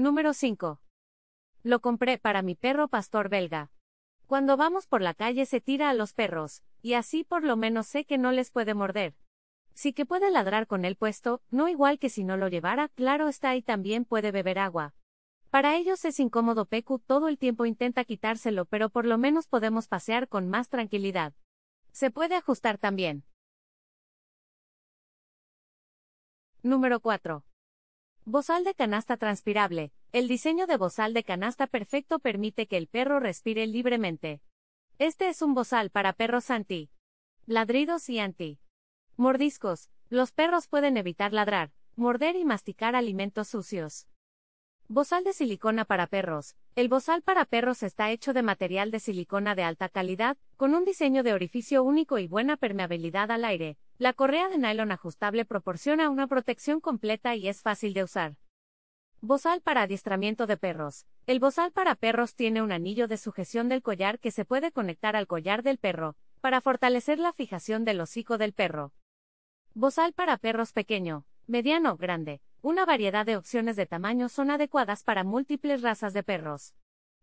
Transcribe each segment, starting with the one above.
Número 5. Lo compré para mi perro pastor belga. Cuando vamos por la calle se tira a los perros, y así por lo menos sé que no les puede morder. Sí que puede ladrar con el puesto, no igual que si no lo llevara, claro está y también puede beber agua. Para ellos es incómodo Peku todo el tiempo intenta quitárselo pero por lo menos podemos pasear con más tranquilidad. Se puede ajustar también. Número 4. Bozal de canasta transpirable. El diseño de bozal de canasta perfecto permite que el perro respire libremente. Este es un bozal para perros anti. Ladridos y anti. Mordiscos. Los perros pueden evitar ladrar, morder y masticar alimentos sucios. Bozal de silicona para perros. El bozal para perros está hecho de material de silicona de alta calidad, con un diseño de orificio único y buena permeabilidad al aire, la correa de nylon ajustable proporciona una protección completa y es fácil de usar. Bozal para adiestramiento de perros. El bozal para perros tiene un anillo de sujeción del collar que se puede conectar al collar del perro, para fortalecer la fijación del hocico del perro. Bozal para perros pequeño, mediano, grande. Una variedad de opciones de tamaño son adecuadas para múltiples razas de perros.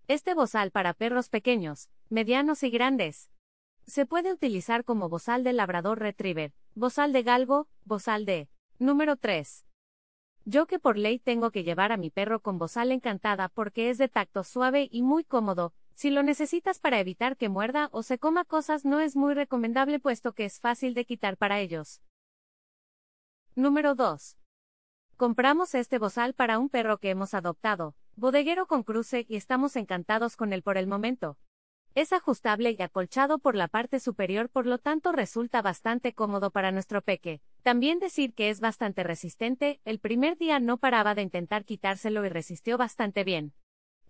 Este bozal para perros pequeños, medianos y grandes. Se puede utilizar como bozal de labrador retriever, Bozal de galgo, bozal de. Número 3. Yo que por ley tengo que llevar a mi perro con bozal encantada porque es de tacto suave y muy cómodo, si lo necesitas para evitar que muerda o se coma cosas no es muy recomendable puesto que es fácil de quitar para ellos. Número 2. Compramos este bozal para un perro que hemos adoptado, bodeguero con cruce y estamos encantados con él por el momento. Es ajustable y acolchado por la parte superior por lo tanto resulta bastante cómodo para nuestro peque. También decir que es bastante resistente, el primer día no paraba de intentar quitárselo y resistió bastante bien.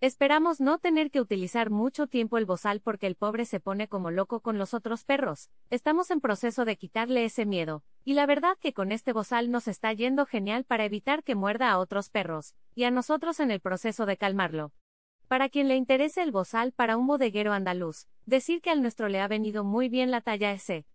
Esperamos no tener que utilizar mucho tiempo el bozal porque el pobre se pone como loco con los otros perros. Estamos en proceso de quitarle ese miedo, y la verdad que con este bozal nos está yendo genial para evitar que muerda a otros perros, y a nosotros en el proceso de calmarlo. Para quien le interese el bozal para un bodeguero andaluz, decir que al nuestro le ha venido muy bien la talla S,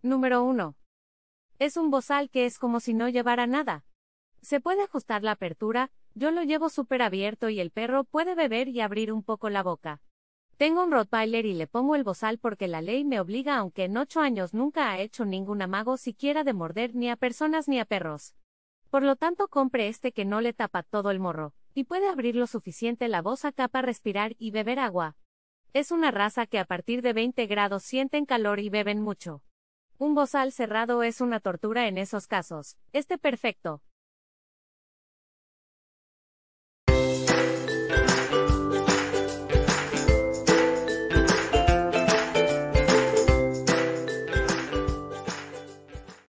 Número 1. Es un bozal que es como si no llevara nada. Se puede ajustar la apertura, yo lo llevo súper abierto y el perro puede beber y abrir un poco la boca. Tengo un Rottweiler y le pongo el bozal porque la ley me obliga aunque en ocho años nunca ha hecho ningún amago siquiera de morder ni a personas ni a perros. Por lo tanto compre este que no le tapa todo el morro, y puede abrir lo suficiente la acá para respirar y beber agua. Es una raza que a partir de 20 grados sienten calor y beben mucho. Un bozal cerrado es una tortura en esos casos. Este perfecto